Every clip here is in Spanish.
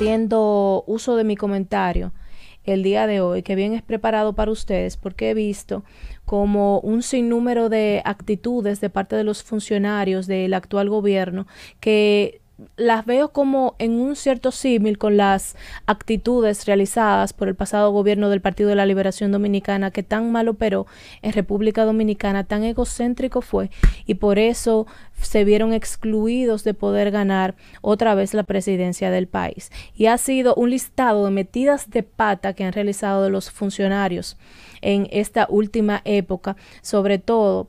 haciendo uso de mi comentario el día de hoy, que bien es preparado para ustedes, porque he visto como un sinnúmero de actitudes de parte de los funcionarios del actual gobierno que las veo como en un cierto símil con las actitudes realizadas por el pasado gobierno del Partido de la Liberación Dominicana, que tan malo pero en República Dominicana, tan egocéntrico fue, y por eso se vieron excluidos de poder ganar otra vez la presidencia del país. Y ha sido un listado de metidas de pata que han realizado los funcionarios en esta última época, sobre todo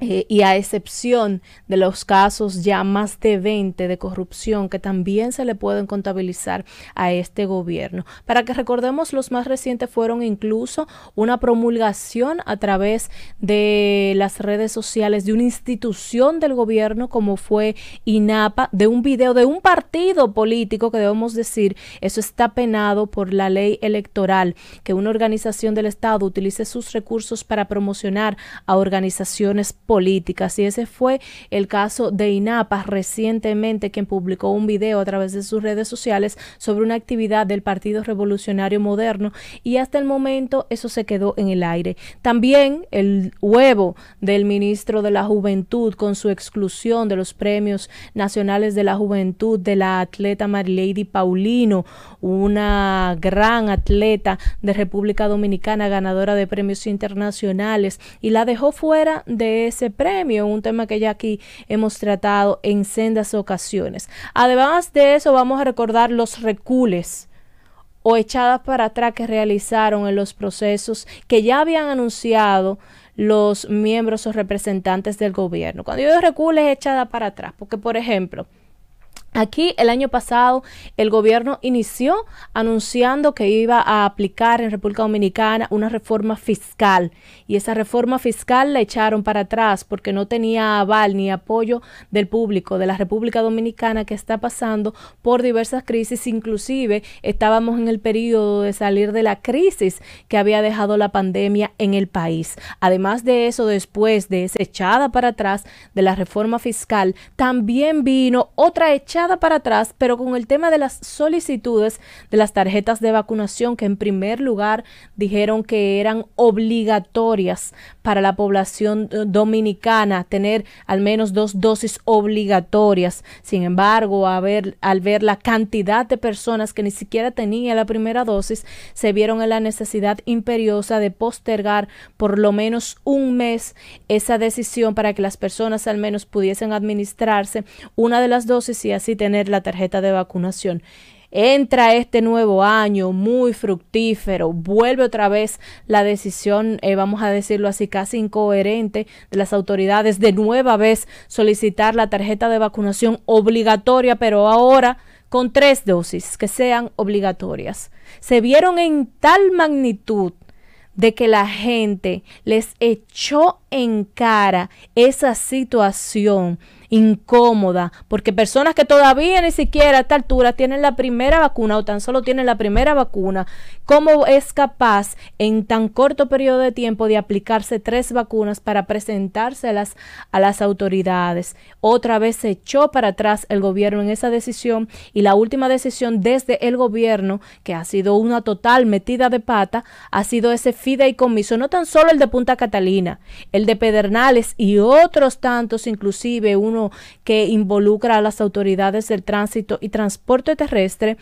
eh, y a excepción de los casos ya más de 20 de corrupción que también se le pueden contabilizar a este gobierno. Para que recordemos, los más recientes fueron incluso una promulgación a través de las redes sociales de una institución del gobierno como fue INAPA, de un video de un partido político que debemos decir, eso está penado por la ley electoral, que una organización del Estado utilice sus recursos para promocionar a organizaciones políticas políticas. Y ese fue el caso de INAPA recientemente, quien publicó un video a través de sus redes sociales sobre una actividad del Partido Revolucionario Moderno y hasta el momento eso se quedó en el aire. También el huevo del ministro de la Juventud con su exclusión de los premios nacionales de la juventud de la atleta Marilady Paulino, una gran atleta de República Dominicana, ganadora de premios internacionales, y la dejó fuera de ese premio, un tema que ya aquí hemos tratado en sendas ocasiones. Además de eso, vamos a recordar los recules o echadas para atrás que realizaron en los procesos que ya habían anunciado los miembros o representantes del gobierno. Cuando yo digo recules, echada para atrás, porque por ejemplo, Aquí el año pasado el gobierno inició anunciando que iba a aplicar en República Dominicana una reforma fiscal y esa reforma fiscal la echaron para atrás porque no tenía aval ni apoyo del público de la República Dominicana que está pasando por diversas crisis, inclusive estábamos en el periodo de salir de la crisis que había dejado la pandemia en el país. Además de eso, después de esa echada para atrás de la reforma fiscal, también vino otra echada para atrás, pero con el tema de las solicitudes de las tarjetas de vacunación que en primer lugar dijeron que eran obligatorias para la población eh, dominicana, tener al menos dos dosis obligatorias. Sin embargo, a ver, al ver la cantidad de personas que ni siquiera tenían la primera dosis, se vieron en la necesidad imperiosa de postergar por lo menos un mes esa decisión para que las personas al menos pudiesen administrarse una de las dosis y así tener la tarjeta de vacunación. Entra este nuevo año muy fructífero, vuelve otra vez la decisión, eh, vamos a decirlo así, casi incoherente de las autoridades de nueva vez solicitar la tarjeta de vacunación obligatoria, pero ahora con tres dosis que sean obligatorias. Se vieron en tal magnitud de que la gente les echó en cara esa situación incómoda, porque personas que todavía ni siquiera a esta altura tienen la primera vacuna o tan solo tienen la primera vacuna, ¿cómo es capaz en tan corto periodo de tiempo de aplicarse tres vacunas para presentárselas a las autoridades? Otra vez se echó para atrás el gobierno en esa decisión y la última decisión desde el gobierno, que ha sido una total metida de pata, ha sido ese fideicomiso, no tan solo el de Punta Catalina, el de Pedernales y otros tantos, inclusive uno que involucra a las autoridades del tránsito y transporte terrestre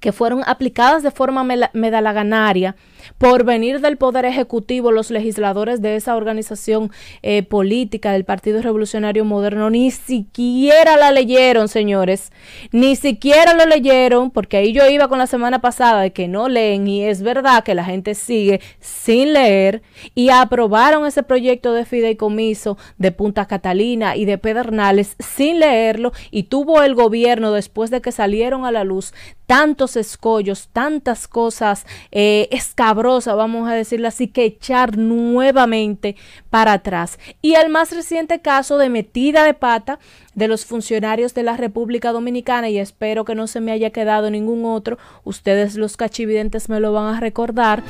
que fueron aplicadas de forma medalaganaria por venir del Poder Ejecutivo, los legisladores de esa organización eh, política del Partido Revolucionario Moderno ni siquiera la leyeron, señores. Ni siquiera lo leyeron, porque ahí yo iba con la semana pasada de que no leen y es verdad que la gente sigue sin leer y aprobaron ese proyecto de fideicomiso de Punta Catalina y de Pedernales sin leerlo y tuvo el gobierno después de que salieron a la luz tantos escollos, tantas cosas eh, vamos a decirla así, que echar nuevamente para atrás. Y el más reciente caso de metida de pata de los funcionarios de la República Dominicana, y espero que no se me haya quedado ningún otro, ustedes los cachividentes me lo van a recordar.